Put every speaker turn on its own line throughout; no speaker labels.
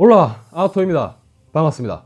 올라 아토입니다 반갑습니다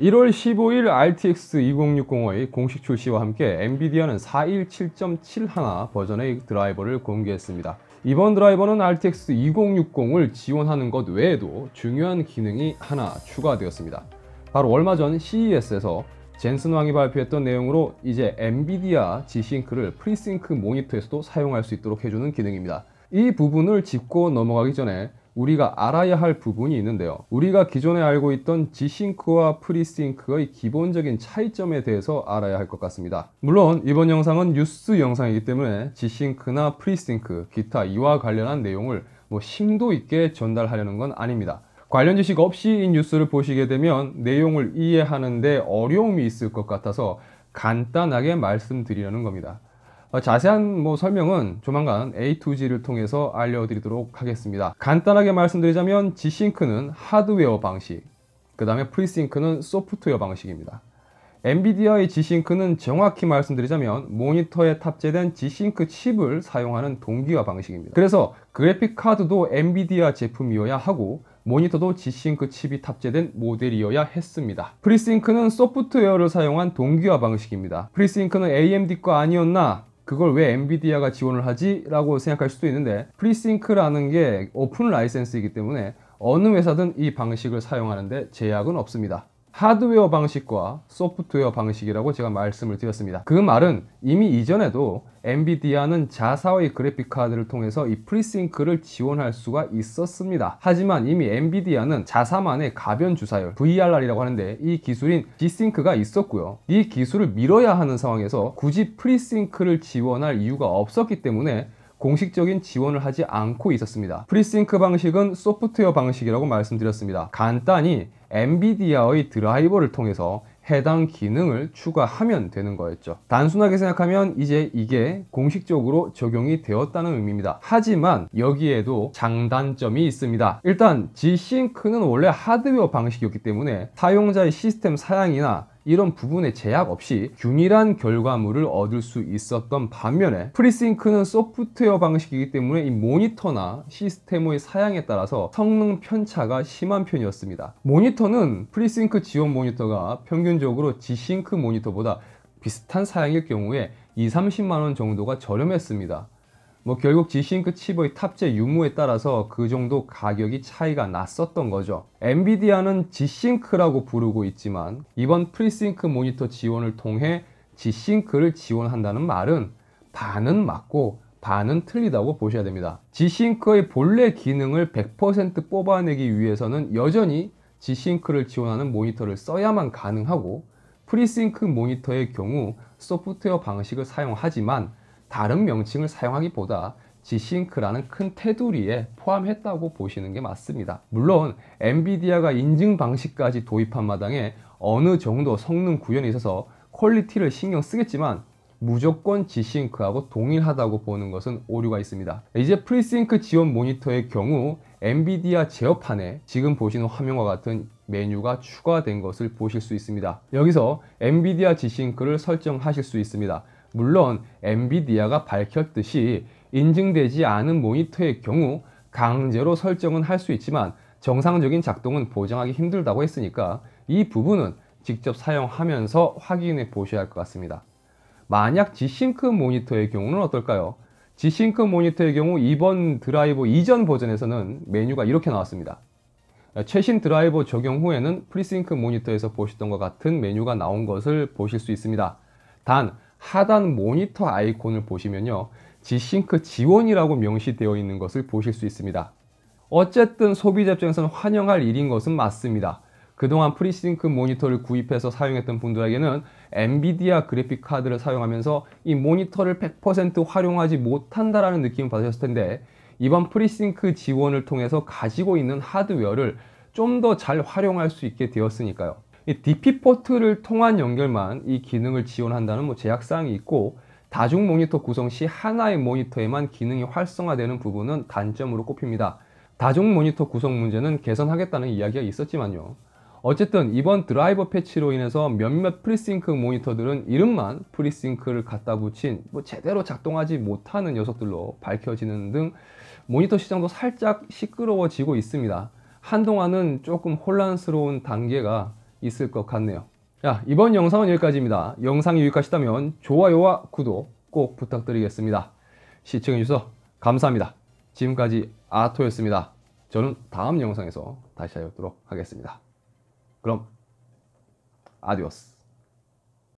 1월 15일 RTX 2060의 공식 출시와 함께 엔비디아는 417.71 버전의 드라이버를 공개했습니다 이번 드라이버는 RTX 2060을 지원하는 것 외에도 중요한 기능이 하나 추가되었습니다 바로 얼마 전 CES에서 젠슨 왕이 발표했던 내용으로 이제 엔비디아 g s y n c 를 프리싱크 모니터에서도 사용할 수 있도록 해주는 기능입니다 이 부분을 짚고 넘어가기 전에 우리가 알아야 할 부분이 있는데요. 우리가 기존에 알고 있던 G싱크와 프리싱크의 기본적인 차이점에 대해서 알아야 할 것 같습니다. 물론 이번 영상은 뉴스 영상이기 때문에 G싱크나 프리싱크, 기타 이와 관련한 내용을 뭐 심도 있게 전달하려는 건 아닙니다. 관련 지식 없이 이 뉴스를 보시게 되면 내용을 이해하는데 어려움이 있을 것 같아서 간단하게 말씀드리려는 겁니다. 어, 자세한 뭐 설명은 조만간 A2G를 통해서 알려드리도록 하겠습니다. 간단하게 말씀드리자면 G-Sync는 하드웨어 방식, 그 다음에 프리싱크는 소프트웨어 방식입니다. 엔비디아의 G-Sync는 정확히 말씀드리자면 모니터에 탑재된 G-Sync 칩을 사용하는 동기화 방식입니다. 그래서 그래픽 카드도 엔비디아 제품이어야 하고 모니터도 G-Sync 칩이 탑재된 모델이어야 했습니다. 프리싱크는 소프트웨어를 사용한 동기화 방식입니다. 프리싱크는 AMD과 아니었나 그걸 왜 엔비디아가 지원을 하지? 라고 생각할 수도 있는데 프리싱크라는 게 오픈 라이센스이기 때문에 어느 회사든 이 방식을 사용하는데 제약은 없습니다. 하드웨어 방식과 소프트웨어 방식이라고 제가 말씀을 드렸습니다. 그 말은 이미 이전에도 엔비디아는 자사의 그래픽 카드를 통해서 이 프리싱크를 지원할 수가 있었습니다. 하지만 이미 엔비디아는 자사만의 가변 주사율 VRR이라고 하는데 이 기술인 G싱크가 있었고요. 이 기술을 밀어야 하는 상황에서 굳이 프리싱크를 지원할 이유가 없었기 때문에 공식적인 지원을 하지 않고 있었습니다. 프리싱크 방식은 소프트웨어 방식이라고 말씀드렸습니다. 간단히 엔비디아의 드라이버를 통해서 해당 기능을 추가하면 되는 거였죠. 단순하게 생각하면 이제 이게 공식적으로 적용이 되었다는 의미입니다. 하지만 여기에도 장단점이 있습니다. 일단 G-Sync는 원래 하드웨어 방식이었기 때문에 사용자의 시스템 사양이나 이런 부분에 제약 없이 균일한 결과물을 얻을 수 있었던 반면에 프리싱크는 소프트웨어 방식이기 때문에 이 모니터나 시스템의 사양에 따라서 성능 편차가 심한 편이었습니다. 모니터는 프리싱크 지원 모니터가 평균적으로 지싱크 모니터보다 비슷한 사양일 경우에 2, 30만원 정도가 저렴했습니다. 뭐 결국 G싱크 칩의 탑재 유무에 따라서 그 정도 가격이 차이가 났었던 거죠. 엔비디아는 G싱크라고 부르고 있지만 이번 프리싱크 모니터 지원을 통해 G싱크를 지원한다는 말은 반은 맞고 반은 틀리다고 보셔야 됩니다. G싱크의 본래 기능을 100% 뽑아내기 위해서는 여전히 G싱크를 지원하는 모니터를 써야만 가능하고 프리싱크 모니터의 경우 소프트웨어 방식을 사용하지만 다른 명칭을 사용하기보다 G-Sync라는 큰 테두리에 포함했다고 보시는 게 맞습니다. 물론 엔비디아가 인증 방식까지 도입한 마당에 어느 정도 성능 구현에 있어서 퀄리티를 신경 쓰겠지만 무조건 G-Sync하고 동일하다고 보는 것은 오류가 있습니다. 이제 프리싱크 지원 모니터의 경우 엔비디아 제어판에 지금 보시는 화면과 같은 메뉴가 추가된 것을 보실 수 있습니다. 여기서 엔비디아 지싱크를 설정하실 수 있습니다. 물론 엔비디아가 밝혔듯이 인증되지 않은 모니터의 경우 강제로 설정은 할 수 있지만 정상적인 작동은 보장하기 힘들다고 했으니까 이 부분은 직접 사용하면서 확인해 보셔야 할 것 같습니다. 만약 지싱크 모니터의 경우는 어떨까요? 지싱크 모니터의 경우 이번 드라이버 이전 버전에서는 메뉴가 이렇게 나왔습니다. 최신 드라이버 적용 후에는 프리싱크 모니터에서 보시던 것 같은 메뉴가 나온 것을 보실 수 있습니다. 단 하단 모니터 아이콘을 보시면요. G싱크 지원이라고 명시되어 있는 것을 보실 수 있습니다. 어쨌든 소비자 입장에서는 환영할 일인 것은 맞습니다. 그동안 프리싱크 모니터를 구입해서 사용했던 분들에게는 엔비디아 그래픽 카드를 사용하면서 이 모니터를 100% 활용하지 못한다라는 느낌을 받으셨을 텐데 이번 프리싱크 지원을 통해서 가지고 있는 하드웨어를 좀 더 잘 활용할 수 있게 되었으니까요. 이 DP 포트를 통한 연결만 이 기능을 지원한다는 뭐 제약 사항이 있고 다중 모니터 구성 시 하나의 모니터에만 기능이 활성화되는 부분은 단점으로 꼽힙니다. 다중 모니터 구성 문제는 개선하겠다는 이야기가 있었지만요. 어쨌든 이번 드라이버 패치로 인해서 몇몇 프리싱크 모니터들은 이름만 프리싱크를 갖다 붙인 뭐 제대로 작동하지 못하는 녀석들로 밝혀지는 등 모니터 시장도 살짝 시끄러워지고 있습니다. 한동안은 조금 혼란스러운 단계가 있을 것 같네요. 자, 이번 영상은 여기까지입니다. 영상이 유익하시다면 좋아요와 구독 꼭 부탁드리겠습니다. 시청해주셔서 감사합니다. 지금까지 아토였습니다. 저는 다음 영상에서 다시 찾아뵙도록 하겠습니다. 그럼 아디오스